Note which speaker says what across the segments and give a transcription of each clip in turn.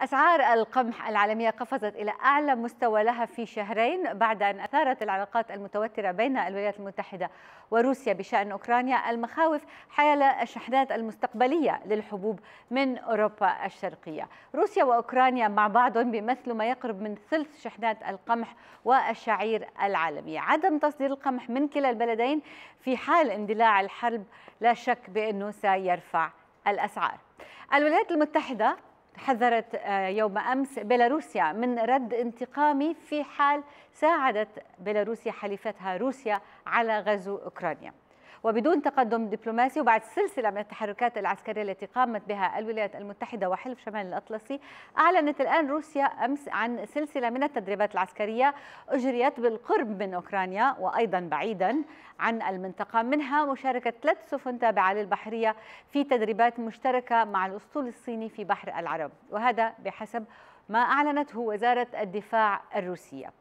Speaker 1: أسعار القمح العالمية قفزت إلى أعلى مستوى لها في شهرين بعد أن أثارت العلاقات المتوترة بين الولايات المتحدة وروسيا بشأن أوكرانيا المخاوف حيال الشحنات المستقبلية للحبوب من أوروبا الشرقية روسيا وأوكرانيا مع بعض بيمثلوا ما يقرب من ثلث شحنات القمح والشعير العالمية عدم تصدير القمح من كلا البلدين في حال اندلاع الحرب لا شك بأنه سيرفع الأسعار الولايات المتحدة حذرت آه، يوم امس بيلاروسيا من رد انتقامي في حال ساعدت بيلاروسيا حليفتها روسيا على غزو اوكرانيا وبدون تقدم دبلوماسي وبعد سلسلة من التحركات العسكرية التي قامت بها الولايات المتحدة وحلف شمال الأطلسي أعلنت الآن روسيا أمس عن سلسلة من التدريبات العسكرية أجريت بالقرب من أوكرانيا وأيضا بعيدا عن المنطقة منها مشاركة ثلاث سفن تابعة للبحرية في تدريبات مشتركة مع الأسطول الصيني في بحر العرب وهذا بحسب ما أعلنته وزارة الدفاع الروسية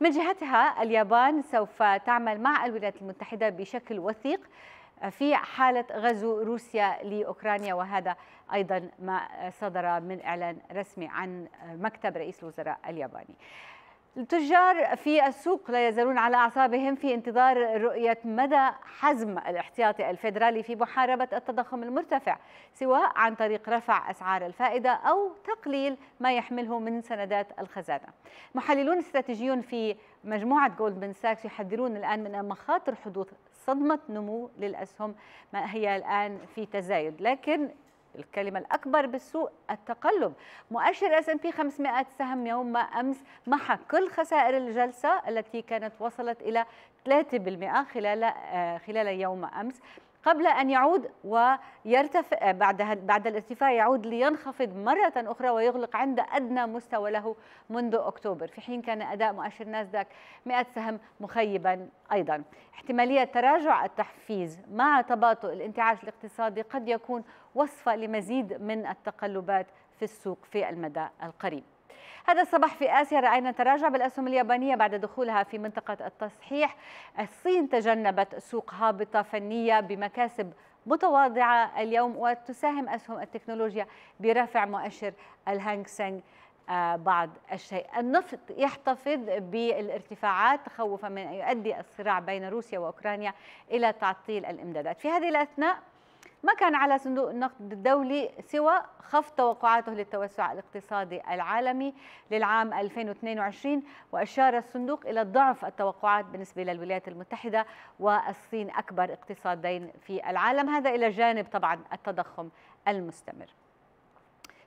Speaker 1: من جهتها اليابان سوف تعمل مع الولايات المتحدة بشكل وثيق في حالة غزو روسيا لأوكرانيا وهذا أيضا ما صدر من إعلان رسمي عن مكتب رئيس الوزراء الياباني التجار في السوق لا يزالون على أعصابهم في انتظار رؤية مدى حزم الاحتياطي الفيدرالي في محاربة التضخم المرتفع سواء عن طريق رفع أسعار الفائدة أو تقليل ما يحمله من سندات الخزانة محللون استراتيجيون في مجموعة جولدمان ساكس يحذرون الآن من مخاطر حدوث صدمة نمو للأسهم ما هي الآن في تزايد لكن الكلمة الأكبر بالسوق التقلب مؤشر اس ان بي 500 سهم يوم أمس محى كل خسائر الجلسة التي كانت وصلت إلى 3% خلال آه، خلال يوم أمس قبل أن يعود ويرتفع بعد, بعد الارتفاع يعود لينخفض مرة أخرى ويغلق عند أدنى مستوى له منذ أكتوبر في حين كان أداء مؤشر ناسداك 100 سهم مخيبا أيضا احتمالية تراجع التحفيز مع تباطؤ الانتعاش الاقتصادي قد يكون وصفة لمزيد من التقلبات في السوق في المدى القريب هذا الصباح في آسيا رأينا تراجع بالأسهم اليابانية بعد دخولها في منطقة التصحيح الصين تجنبت سوق هابطة فنية بمكاسب متواضعة اليوم وتساهم أسهم التكنولوجيا برفع مؤشر الهانغ سينغ آه، بعض الشيء النفط يحتفظ بالارتفاعات تخوفا من أن يؤدي الصراع بين روسيا وأوكرانيا إلى تعطيل الإمدادات في هذه الأثناء ما كان على صندوق النقد الدولي سوى خفض توقعاته للتوسع الاقتصادي العالمي للعام 2022 وأشار الصندوق إلى ضعف التوقعات بالنسبة للولايات المتحدة والصين أكبر اقتصادين في العالم هذا إلى جانب طبعا التضخم المستمر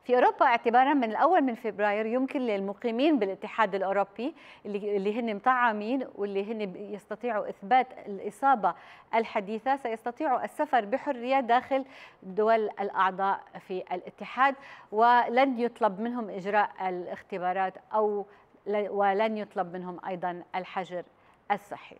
Speaker 1: في أوروبا اعتبارا من الأول من فبراير يمكن للمقيمين بالاتحاد الأوروبي اللي هن مطعمين واللي هن يستطيعوا إثبات الإصابة الحديثة سيستطيعوا السفر بحرية داخل دول الأعضاء في الاتحاد ولن يطلب منهم إجراء الاختبارات أو ولن يطلب منهم أيضا الحجر الصحي